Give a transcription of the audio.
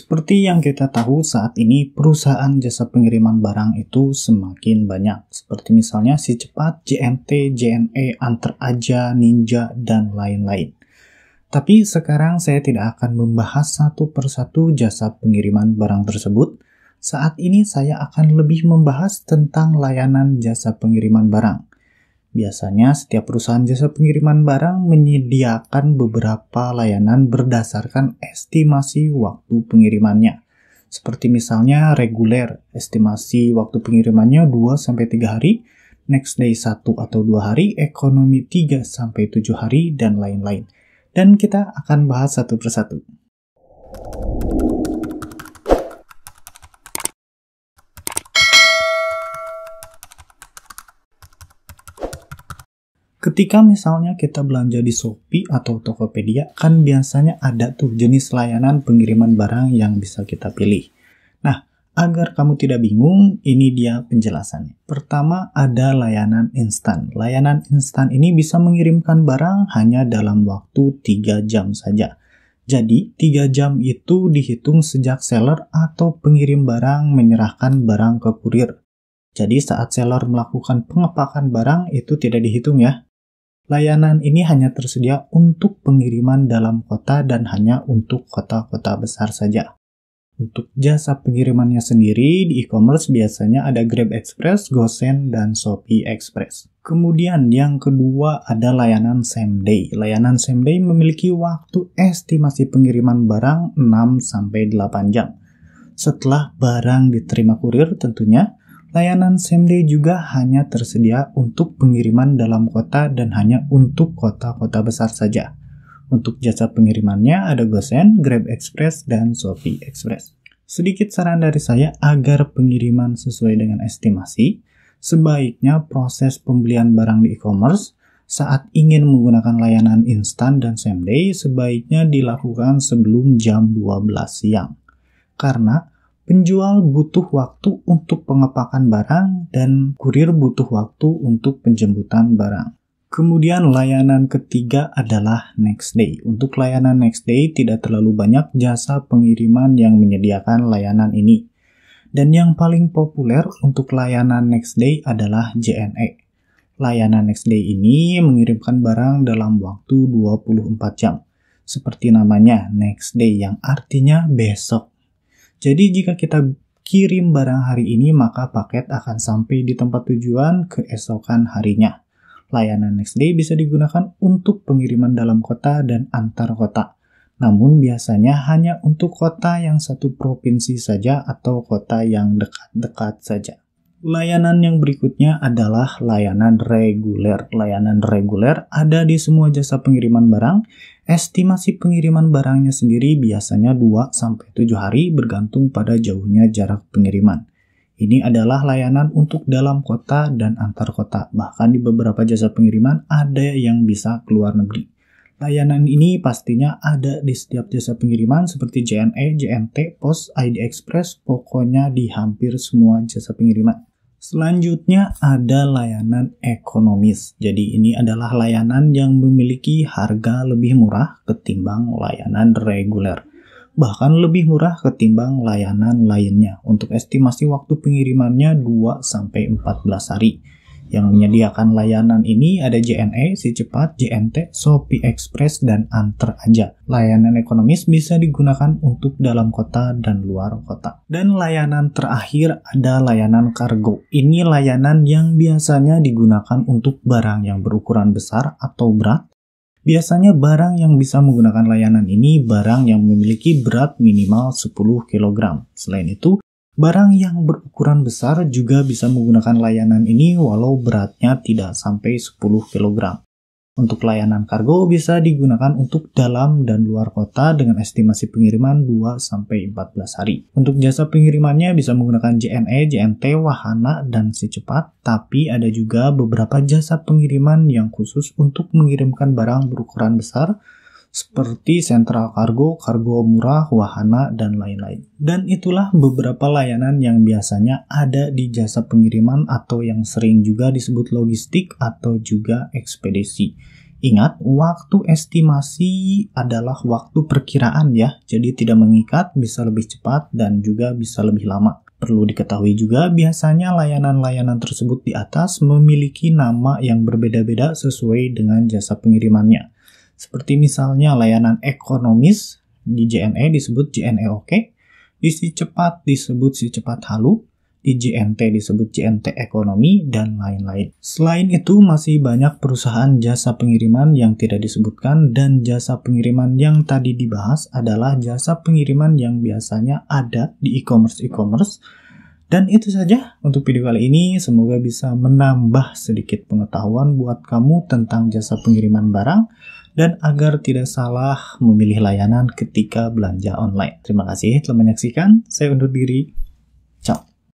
Seperti yang kita tahu saat ini perusahaan jasa pengiriman barang itu semakin banyak. Seperti misalnya si cepat, JNT, JNE, Antar Aja, Ninja, dan lain-lain. Tapi sekarang saya tidak akan membahas satu persatu jasa pengiriman barang tersebut. Saat ini saya akan lebih membahas tentang layanan jasa pengiriman barang. Biasanya, setiap perusahaan jasa pengiriman barang menyediakan beberapa layanan berdasarkan estimasi waktu pengirimannya. Seperti misalnya reguler, estimasi waktu pengirimannya 2-3 hari, next day 1 atau 2 hari, ekonomi 3-7 hari, dan lain-lain. Dan kita akan bahas satu persatu. Ketika misalnya kita belanja di Shopee atau Tokopedia, kan biasanya ada tuh jenis layanan pengiriman barang yang bisa kita pilih. Nah, agar kamu tidak bingung, ini dia penjelasannya. Pertama, ada layanan instan. Layanan instan ini bisa mengirimkan barang hanya dalam waktu 3 jam saja. Jadi, 3 jam itu dihitung sejak seller atau pengirim barang menyerahkan barang ke kurir. Jadi, saat seller melakukan pengepakan barang itu tidak dihitung ya, Layanan ini hanya tersedia untuk pengiriman dalam kota dan hanya untuk kota-kota besar saja. Untuk jasa pengirimannya sendiri, di e-commerce biasanya ada Grab Express, GoSend, dan Shopee Express. Kemudian yang kedua ada layanan same day. Layanan same day memiliki waktu estimasi pengiriman barang 6-8 jam. Setelah barang diterima kurir tentunya, Layanan same day juga hanya tersedia untuk pengiriman dalam kota dan hanya untuk kota-kota besar saja. Untuk jasa pengirimannya ada Gosen, Grab Express, dan Shopee Express. Sedikit saran dari saya agar pengiriman sesuai dengan estimasi, sebaiknya proses pembelian barang di e-commerce saat ingin menggunakan layanan instan dan same day sebaiknya dilakukan sebelum jam 12 siang. Karena Penjual butuh waktu untuk pengepakan barang dan kurir butuh waktu untuk penjemputan barang. Kemudian layanan ketiga adalah next day. Untuk layanan next day tidak terlalu banyak jasa pengiriman yang menyediakan layanan ini. Dan yang paling populer untuk layanan next day adalah JNE. Layanan next day ini mengirimkan barang dalam waktu 24 jam. Seperti namanya, next day yang artinya besok jadi jika kita kirim barang hari ini, maka paket akan sampai di tempat tujuan keesokan harinya. Layanan next day bisa digunakan untuk pengiriman dalam kota dan antar kota. Namun biasanya hanya untuk kota yang satu provinsi saja atau kota yang dekat-dekat saja. Layanan yang berikutnya adalah layanan reguler. Layanan reguler ada di semua jasa pengiriman barang. Estimasi pengiriman barangnya sendiri biasanya 2 sampai 7 hari bergantung pada jauhnya jarak pengiriman. Ini adalah layanan untuk dalam kota dan antar kota. Bahkan di beberapa jasa pengiriman ada yang bisa keluar negeri. Layanan ini pastinya ada di setiap jasa pengiriman seperti JNE, JNT, Pos, ID Express, pokoknya di hampir semua jasa pengiriman. Selanjutnya ada layanan ekonomis. Jadi ini adalah layanan yang memiliki harga lebih murah ketimbang layanan reguler. Bahkan lebih murah ketimbang layanan lainnya. Untuk estimasi waktu pengirimannya 2 sampai 14 hari. Yang menyediakan layanan ini ada JNE, Si Cepat, JNT, Shopee Express, dan Antar Aja. Layanan ekonomis bisa digunakan untuk dalam kota dan luar kota. Dan layanan terakhir ada layanan kargo. Ini layanan yang biasanya digunakan untuk barang yang berukuran besar atau berat Biasanya barang yang bisa menggunakan layanan ini barang yang memiliki berat minimal 10 kg. Selain itu, Barang yang berukuran besar juga bisa menggunakan layanan ini walau beratnya tidak sampai 10 kg. Untuk layanan kargo bisa digunakan untuk dalam dan luar kota dengan estimasi pengiriman 2-14 hari. Untuk jasa pengirimannya bisa menggunakan JNE, JNT, Wahana, dan Secepat, tapi ada juga beberapa jasa pengiriman yang khusus untuk mengirimkan barang berukuran besar seperti sentral kargo, kargo murah, wahana, dan lain-lain. Dan itulah beberapa layanan yang biasanya ada di jasa pengiriman atau yang sering juga disebut logistik atau juga ekspedisi. Ingat, waktu estimasi adalah waktu perkiraan ya, jadi tidak mengikat, bisa lebih cepat dan juga bisa lebih lama. Perlu diketahui juga, biasanya layanan-layanan tersebut di atas memiliki nama yang berbeda-beda sesuai dengan jasa pengirimannya. Seperti misalnya layanan ekonomis di JNE disebut JNE oke, di si cepat disebut si cepat halu, di JNT disebut JNT ekonomi, dan lain-lain. Selain itu, masih banyak perusahaan jasa pengiriman yang tidak disebutkan dan jasa pengiriman yang tadi dibahas adalah jasa pengiriman yang biasanya ada di e-commerce e-commerce. Dan itu saja untuk video kali ini, semoga bisa menambah sedikit pengetahuan buat kamu tentang jasa pengiriman barang dan agar tidak salah memilih layanan ketika belanja online. Terima kasih telah menyaksikan. Saya undur diri.